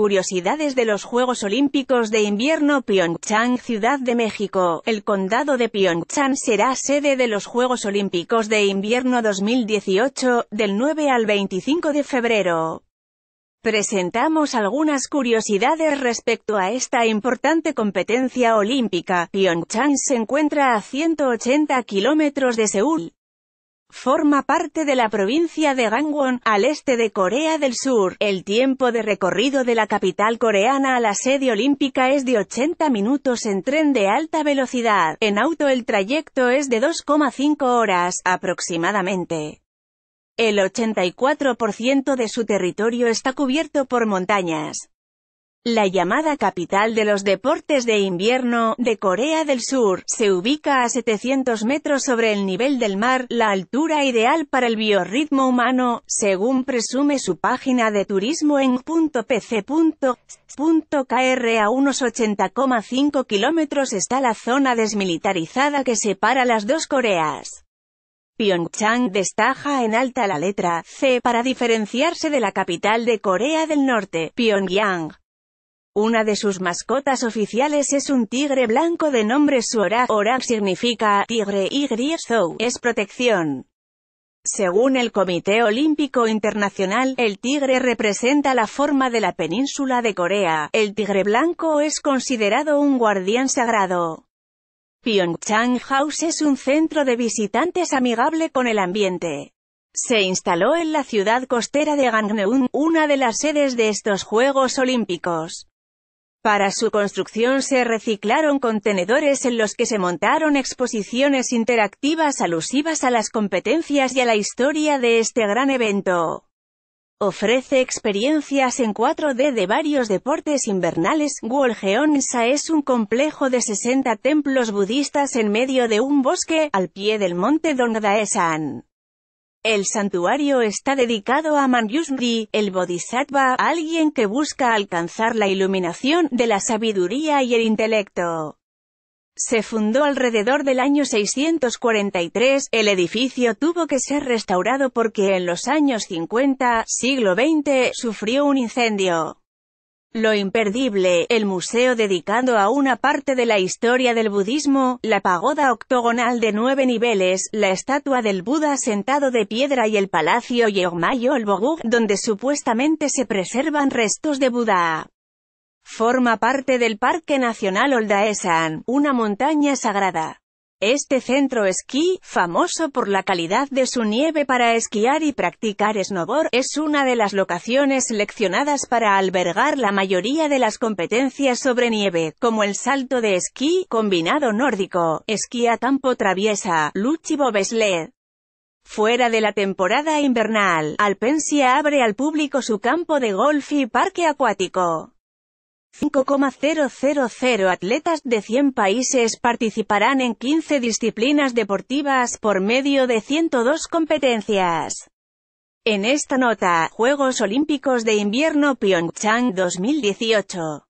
Curiosidades de los Juegos Olímpicos de Invierno Pyeongchang Ciudad de México El condado de Pyeongchang será sede de los Juegos Olímpicos de Invierno 2018, del 9 al 25 de febrero. Presentamos algunas curiosidades respecto a esta importante competencia olímpica. Pyeongchang se encuentra a 180 kilómetros de Seúl. Forma parte de la provincia de Gangwon, al este de Corea del Sur. El tiempo de recorrido de la capital coreana a la sede olímpica es de 80 minutos en tren de alta velocidad. En auto el trayecto es de 2,5 horas, aproximadamente. El 84% de su territorio está cubierto por montañas. La llamada capital de los deportes de invierno de Corea del Sur se ubica a 700 metros sobre el nivel del mar, la altura ideal para el biorritmo humano, según presume su página de turismo en .pc.kr a unos 80,5 kilómetros está la zona desmilitarizada que separa las dos Coreas. Pyeongchang destaja en alta la letra C para diferenciarse de la capital de Corea del Norte, Pyongyang. Una de sus mascotas oficiales es un tigre blanco de nombre Suorak. Orak significa tigre y Zhou. es protección. Según el Comité Olímpico Internacional, el tigre representa la forma de la península de Corea. El tigre blanco es considerado un guardián sagrado. Pyeongchang House es un centro de visitantes amigable con el ambiente. Se instaló en la ciudad costera de Gangneung, una de las sedes de estos Juegos Olímpicos. Para su construcción se reciclaron contenedores en los que se montaron exposiciones interactivas alusivas a las competencias y a la historia de este gran evento. Ofrece experiencias en 4D de varios deportes invernales. Wolgeonsa es un complejo de 60 templos budistas en medio de un bosque, al pie del monte Dongdaesan. El santuario está dedicado a Manjushri, el bodhisattva, alguien que busca alcanzar la iluminación de la sabiduría y el intelecto. Se fundó alrededor del año 643, el edificio tuvo que ser restaurado porque en los años 50, siglo XX, sufrió un incendio. Lo imperdible, el museo dedicado a una parte de la historia del budismo, la pagoda octogonal de nueve niveles, la estatua del Buda sentado de piedra y el palacio Yeogmayol Bogug, donde supuestamente se preservan restos de Buda. Forma parte del Parque Nacional Oldaesan, una montaña sagrada. Este centro esquí, famoso por la calidad de su nieve para esquiar y practicar snowboard, es una de las locaciones seleccionadas para albergar la mayoría de las competencias sobre nieve, como el salto de esquí, combinado nórdico, esquí a campo traviesa, y bobsled. Fuera de la temporada invernal, Alpensia abre al público su campo de golf y parque acuático. 5,000 atletas de 100 países participarán en 15 disciplinas deportivas por medio de 102 competencias. En esta nota, Juegos Olímpicos de Invierno Pyeongchang 2018.